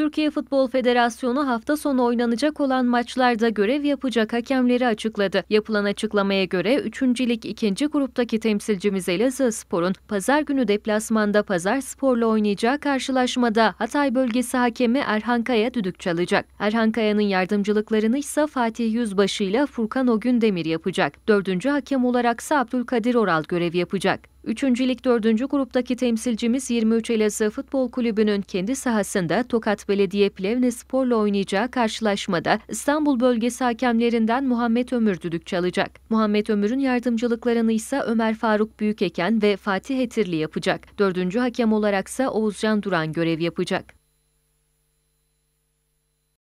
Türkiye Futbol Federasyonu hafta sonu oynanacak olan maçlarda görev yapacak hakemleri açıkladı. Yapılan açıklamaya göre 3. Lig 2. gruptaki temsilcimiz Elazığ Spor'un pazar günü deplasmanda Pazar Spor'la oynayacağı karşılaşmada Hatay bölgesi hakemi Erhan Kaya düdük çalacak. Erhan Kaya'nın yardımcılıklarını ise Fatih Yüzbaşı ile Furkan Ogündemir yapacak. Dördüncü hakem olaraksa Abdülkadir Oral görev yapacak. Üçüncülük dördüncü gruptaki temsilcimiz 23 Elazığ Futbol Kulübü'nün kendi sahasında Tokat Belediye Plevne Spor'la oynayacağı karşılaşmada İstanbul bölgesi hakemlerinden Muhammed Ömür düdük çalacak. Muhammed Ömür'ün yardımcılıklarını ise Ömer Faruk Büyükeken ve Fatih Etirli yapacak. Dördüncü hakem olaraksa Oğuzcan Duran görev yapacak.